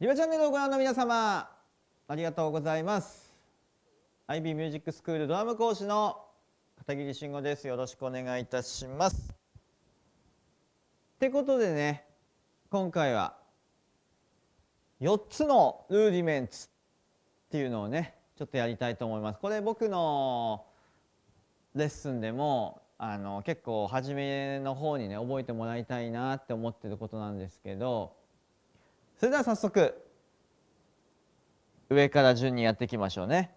リバチャンネルをご覧の皆様ありがとうございます IB ミュージックスクールドラム講師の片桐慎吾ですよろしくお願いいたしますってことでね今回は4つのルーディメンツっていうのをねちょっとやりたいと思いますこれ僕のレッスンでもあの結構初めの方にね覚えてもらいたいなって思ってることなんですけどそれでは早速上から順にやっていきましょうね。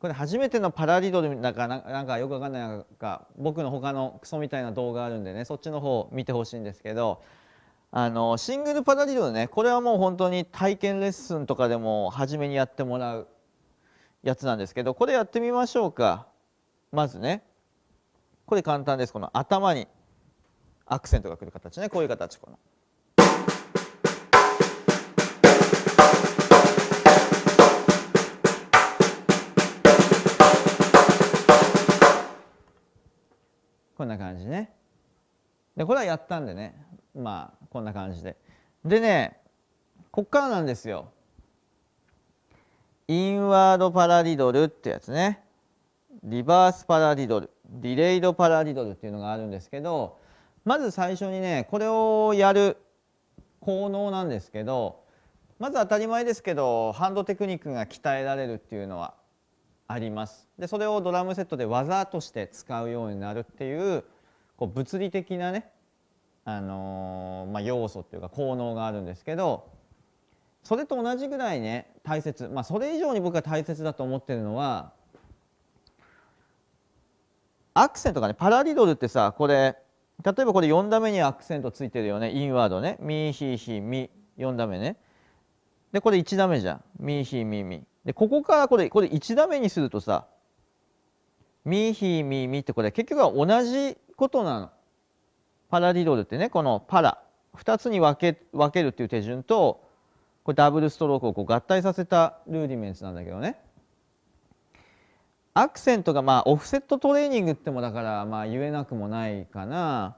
これ初めてのパラリドルだかなんかよくわかんないなんか僕の他のクソみたいな動画あるんでねそっちの方見てほしいんですけどあのシングルパラリドルねこれはもう本当に体験レッスンとかでも初めにやってもらうやつなんですけどこれやってみましょうかまずねこれ簡単ですこの頭にアクセントがくる形ねこういう形この。こんな感じね。で、これはやったんでね。まあ、こんな感じで。でね、こっからなんですよ。インワードパラディドルってやつね。リバースパラディドル。ディレイドパラディドルっていうのがあるんですけど、まず最初にね、これをやる効能なんですけど、まず当たり前ですけど、ハンドテクニックが鍛えられるっていうのはありますでそれをドラムセットで技として使うようになるっていうこう物理的なね、あのー、まあ、要素っていうか効能があるんですけどそれと同じぐらいね大切まあそれ以上に僕が大切だと思ってるのはアクセントがねパラリドルってさこれ例えばこれ4打目にアクセントついてるよねインワードねミーヒーヒーミ4打目ねでこれ1打目じゃんミーヒーミーミでここからこれこれ1打目にするとさ「ミヒミミ」ってこれ結局は同じことなの。パラリドルってねこの「パラ」2つに分け分けるっていう手順とこれダブルストロークをこう合体させたルーディメンツなんだけどね。アクセントがまあオフセットトレーニングってもだからまあ言えなくもないかな。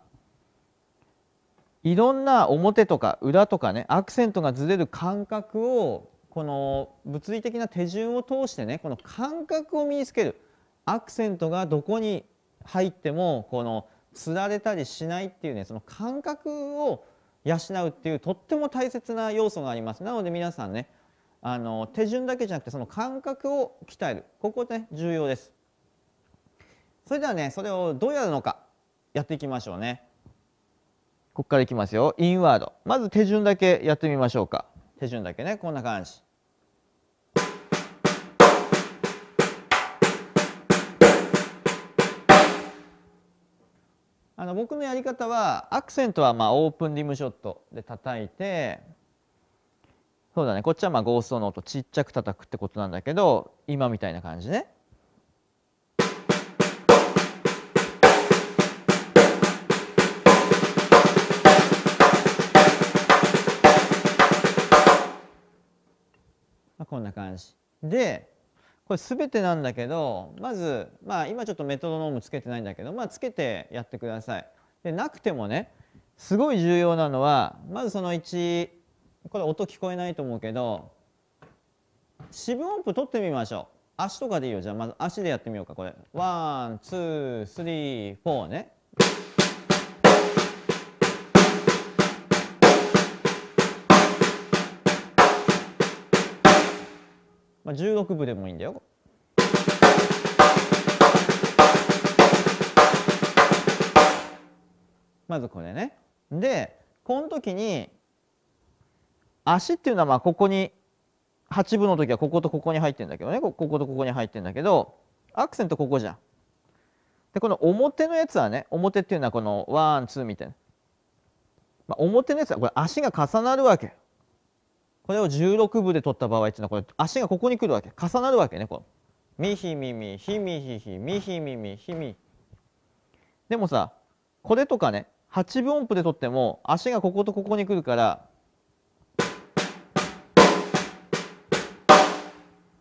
いろんな表とか裏とかねアクセントがずれる感覚をこの物理的な手順を通してねこの感覚を身につけるアクセントがどこに入ってもこのつられたりしないっていうねその感覚を養うっていうとっても大切な要素がありますなので皆さんねあの手順だけじゃなくてその感覚を鍛えるここね重要ですそれではねそれをどうやるのかやっていきましょうねここからいきますよインワードまず手順だけやってみましょうか手順だけねこんな感じ。あの僕のやり方はアクセントはまあオープンリムショットで叩いてそうだねこっちはまあゴーストの音ちっちゃく叩くってことなんだけど今みたいな感じね。こんな感じ。でこれ全てなんだけどまず、まあ、今ちょっとメトロノームつけてないんだけど、まあ、つけてやってください。でなくてもねすごい重要なのはまずその1これ音聞こえないと思うけど四分音符取ってみましょう。足とかでいいよじゃあまず足でやってみようかこれ。ワンツースリーフォーね。まあ、16部でもいいんだよ。まずこれね。でこの時に足っていうのはまあここに8分の時はこことここに入ってんだけどねこことここに入ってんだけどアクセントここじゃん。でこの表のやつはね表っていうのはこのワンツーみたいな、まあ、表のやつはこれ足が重なるわけ。これを16部で取った場合っていうのはこれ足がここに来るわけ重なるわけねこうみひみみひみひひみひみみひみでもさこれとかね8分音符で取っても足がこことここに来るから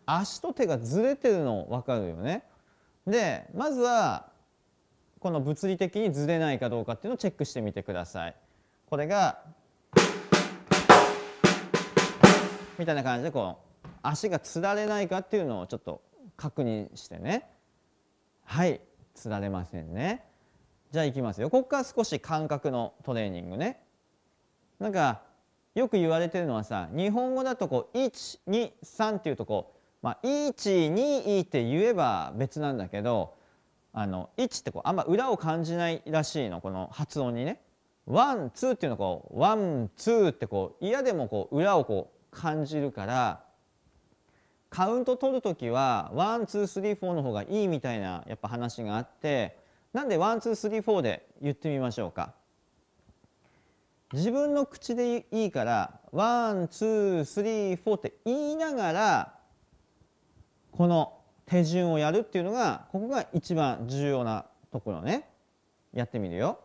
足と手がずれてるの分かるよねでまずはこの物理的にずれないかどうかっていうのをチェックしてみてくださいこれがみたいな感じでこう足がつられないかっていうのをちょっと確認してねはいつられませんねじゃあいきますよここから少し感覚のトレーニングねなんかよく言われてるのはさ日本語だとこう123っていうとこう、まあ、122って言えば別なんだけどあの1ってこうあんま裏を感じないらしいのこの発音にねワンツーっていうのはこうワンツーってこう嫌でもこう裏をこう感じるからカウント取る時はワンツースリーフォーの方がいいみたいなやっぱ話があってなんでワンツースリーフォーで言ってみましょうか。自分の口でいいからワンツースリーフォーって言いながらこの手順をやるっていうのがここが一番重要なところねやってみるよ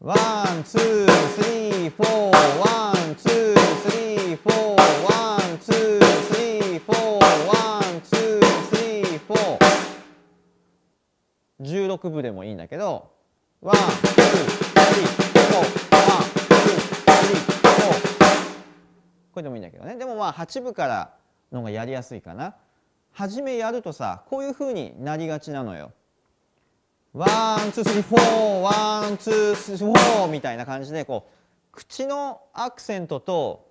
ワンツースリーフォーワンツースリーワワンンツツーーーーーーススリリフフォォ16部でもいいんだけどワワンンツーーー。スリフォツースリーフォー。これでもいいんだけどねでもまあ8部からのがやりやすいかな初めやるとさこういうふうになりがちなのよワンツースリーフォーワンツースリーフォーみたいな感じで口のアクセントと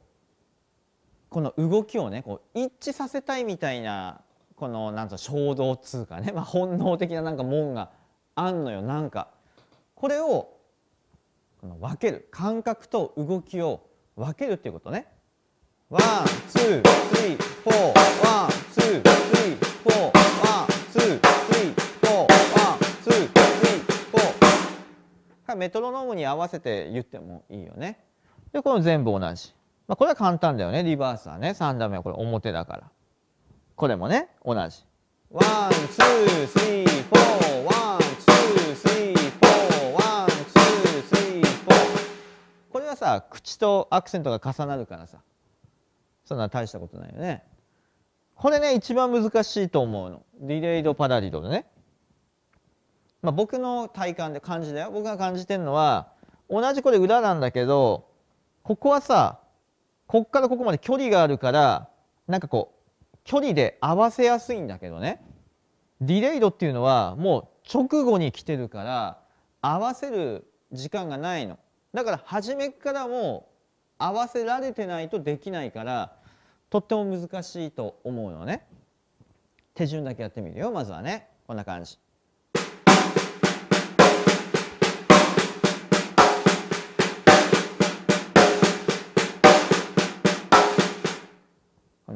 この動きをねこう一致させたいみたいなこのなんと衝動っつうかね、まあ、本能的ななんか門があんのよなんかこれをこの分ける感覚と動きを分けるっていうことね。ワンツースリーフォーワンツースリーフォーワンツースリーフォーワンツースリーフォーメトロノームに合わせて言ってもいいよね。でこの全部同じ。まあ、これは簡単だよね。リバースはね。3段目はこれ表だから。これもね、同じ。ワン、ツー、スリー、フォー、ワン、ツー、スリー、フォー、ワン、ツー、スリー、フォー。これはさ、口とアクセントが重なるからさ。そんな大したことないよね。これね、一番難しいと思うの。ディレイド・パラリドでね。まあ、僕の体感で感じだよ。僕が感じてるのは、同じこれ裏なんだけど、ここはさ、こっからここまで距離があるからなんかこう距離で合わせやすいんだけどねディレイドっていうのはもう直後に来てるから合わせる時間がないのだから初めからもう合わせられてないとできないからとっても難しいと思うのね手順だけやってみるよまずはねこんな感じ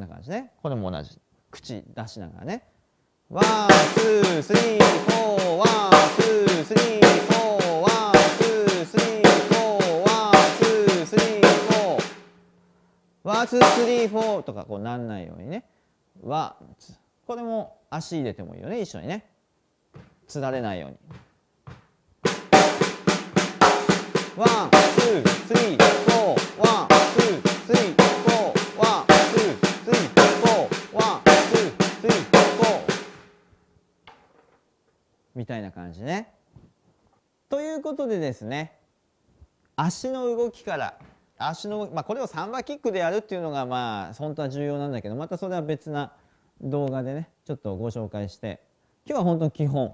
んな感じねこれも同じ口出しながらねワンツースリーフォーワンツースリーフォーワンツースリーフォーワンツースリーフォーワンツースリーフォーとかこうなんないようにねワンツーこれも足入れてもいいよね一緒にねつられないようにワンツースリーたいな感じね。ということでですね足の動きから足の、まあ、これをサンバキックでやるっていうのがまあ本当は重要なんだけどまたそれは別な動画でねちょっとご紹介して今日は本当基本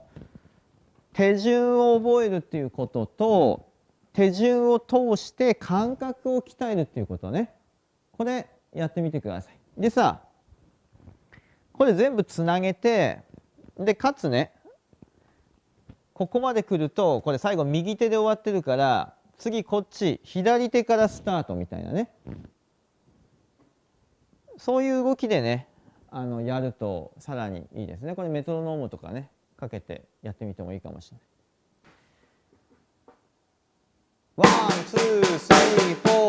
手順を覚えるっていうことと手順を通して感覚を鍛えるっていうことねこれやってみてください。でさこれ全部つなげてでかつねここまで来るとこれ最後右手で終わってるから次こっち左手からスタートみたいなねそういう動きでねあのやるとさらにいいですねこれメトロノームとかねかけてやってみてもいいかもしれない。ワンツースリーフォー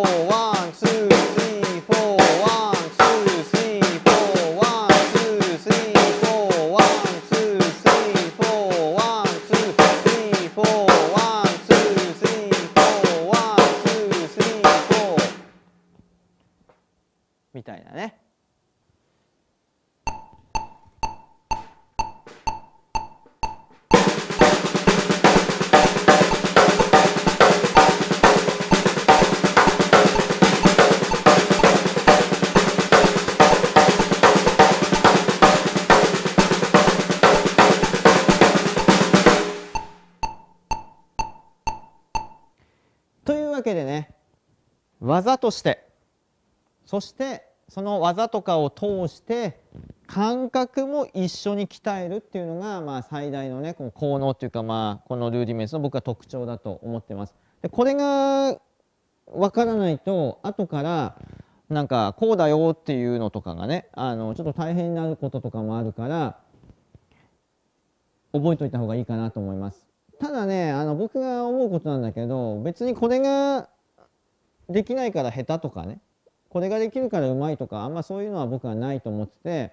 わけでね技としてそしてその技とかを通して感覚も一緒に鍛えるっていうのが、まあ、最大のねこの効能っていうか、まあ、このルーディメンスの僕は特徴だと思ってます。でこれがわからないと後からなんかこうだよっていうのとかがねあのちょっと大変になることとかもあるから覚えといた方がいいかなと思います。ただねあの僕が思うことなんだけど別にこれができないから下手とかねこれができるからうまいとかあんまそういうのは僕はないと思ってて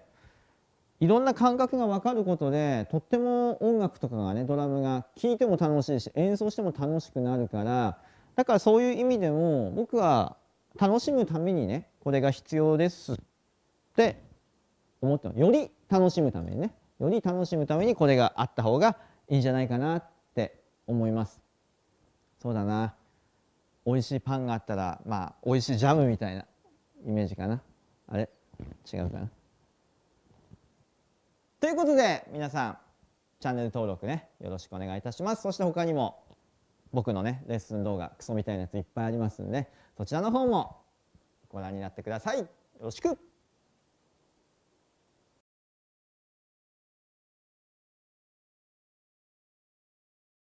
いろんな感覚が分かることでとっても音楽とかがねドラムが聴いても楽しいし演奏しても楽しくなるからだからそういう意味でも僕は楽しむためにねこれが必要ですって思ってより楽しむためにねより楽しむためにこれがあった方がいいんじゃないかなって思いますそうだな美味しいパンがあったらまあ美味しいジャムみたいなイメージかなあれ違うかなということで皆さんチャンネル登録ねよろしくお願いいたしますそして他にも僕のねレッスン動画クソみたいなやついっぱいありますんでそちらの方もご覧になってくださいよろしく